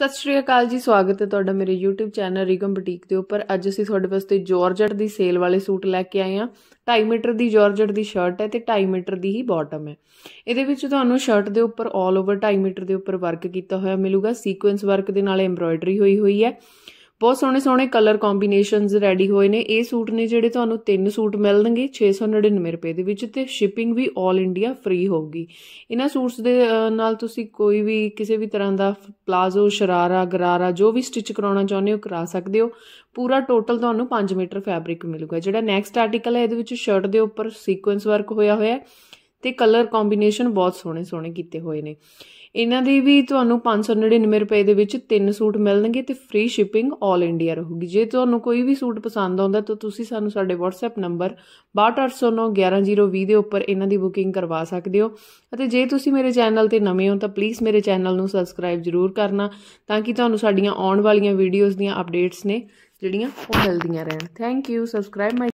ਸਤਿ ਸ਼੍ਰੀ ਅਕਾਲ ਜੀ ਸਵਾਗਤ ਹੈ ਤੁਹਾਡਾ ਮੇਰੇ YouTube ਚੈਨਲ ਰਿਗਮ ਬੁਟੀਕ ਦੇ ਉੱਪਰ ਅੱਜ ਅਸੀਂ ਤੁਹਾਡੇ ਵਾਸਤੇ ਜਾਰਜਟ ਦੀ ਸੇਲ ਵਾਲੇ ਸੂਟ ਲੈ ਕੇ ਆਏ ਹਾਂ 2.5 ਮੀਟਰ ਦੀ ਜਾਰਜਟ ਦੀ ਸ਼ਰਟ ਹੈ ਤੇ 2.5 ਮੀਟਰ ਦੀ ਹੀ ਬਾਟਮ ਹੈ ਇਹਦੇ ਵਿੱਚ ਤੁਹਾਨੂੰ ਸ਼ਰਟ ਦੇ ਉੱਪਰ 올 ਓਵਰ 2.5 ਮੀਟਰ ਦੇ ਉੱਪਰ ਵਰਕ ਕੀਤਾ ਹੋਇਆ ਮਿਲੂਗਾ ਸੀਕੁਐਂਸ ਵਰਕ ਦੇ ਨਾਲ ਐਮਬਰਾਇਡਰੀ ਹੋਈ ਹੋਈ ਹੈ ਬਹੁਤ ਸੋਹਣੇ ਸੋਹਣੇ ਕਲਰ ਕੰਬੀਨੇਸ਼ਨਸ ਰੈਡੀ ਹੋਏ ਨੇ ਇਹ ਸੂਟ ਨੇ ਜਿਹੜੇ ਤੁਹਾਨੂੰ ਤਿੰਨ ਸੂਟ ਮਿਲਣਗੇ 699 ਰੁਪਏ ਦੇ ਵਿੱਚ ਤੇ ਸ਼ਿਪਿੰਗ ਵੀ 올 ਇੰਡੀਆ ਫ੍ਰੀ ਹੋਊਗੀ ਇਹਨਾਂ ਸੂਟਸ ਦੇ ਨਾਲ ਤੁਸੀਂ ਕੋਈ ਵੀ ਕਿਸੇ ਵੀ ਤਰ੍ਹਾਂ ਦਾ ਪਲਾਜ਼ੋ ਸ਼ਰਾਰਾ ਗਰਾਰਾ ਜੋ ਵੀ ਸਟਿਚ ਕਰਾਉਣਾ ਚਾਹੁੰਦੇ ਹੋ ਕਰਾ ਸਕਦੇ ਹੋ ਪੂਰਾ ਟੋਟਲ ਤੁਹਾਨੂੰ 5 ਮੀਟਰ ਫੈਬਰਿਕ ਮਿਲੂਗਾ ਜਿਹੜਾ ਨੈਕਸਟ ਆਰਟੀਕਲ ਹੈ ਇਹਦੇ ਵਿੱਚ ਸ਼ਰਟ ਦੇ ਉੱਪਰ ਸੀਕੁਐਂਸ ਵਰਕ ਹੋਇਆ ਹੋਇਆ ਹੈ ਤੇ ਕਲਰ ਕੰਬੀਨੇਸ਼ਨ ਬਹੁਤ ਸੋਹਣੇ ਸੋਹਣੇ ਕੀਤੇ ਹੋਏ ਨੇ ਇਹਨਾਂ ਦੇ ਵੀ ਤੁਹਾਨੂੰ 599 ਰੁਪਏ ਦੇ ਵਿੱਚ ਤਿੰਨ ਸੂਟ ਮਿਲਣਗੇ ਤੇ ਫ੍ਰੀ ਸ਼ਿਪਿੰਗ 올 ਇੰਡੀਆ ਰਹੂਗੀ ਜੇ ਤੁਹਾਨੂੰ ਕੋਈ ਵੀ ਸੂਟ ਪਸੰਦ ਆਉਂਦਾ ਤਾਂ ਤੁਸੀਂ ਸਾਨੂੰ ਸਾਡੇ WhatsApp ਨੰਬਰ 6289112020 ਦੇ ਉੱਪਰ ਇਹਨਾਂ ਦੀ ਬੁਕਿੰਗ ਕਰਵਾ ਸਕਦੇ ਹੋ ਅਤੇ ਜੇ ਤੁਸੀਂ ਮੇਰੇ ਚੈਨਲ ਤੇ ਨਵੇਂ ਹੋ ਤਾਂ ਪਲੀਜ਼ ਮੇਰੇ ਚੈਨਲ ਨੂੰ ਸਬਸਕ੍ਰਾਈਬ ਜ਼ਰੂਰ ਕਰਨਾ ਤਾਂ ਕਿ ਤੁਹਾਨੂੰ ਸਾਡੀਆਂ ਆਉਣ ਵਾਲੀਆਂ ਵੀਡੀਓਜ਼ ਦੀਆਂ ਅਪਡੇਟਸ ਨੇ ਜਿਹੜੀਆਂ ਉਹ ਮਿਲਦੀਆਂ ਰਹਿਣ ਥੈਂਕ ਯੂ ਸਬਸਕ੍ਰਾਈਬ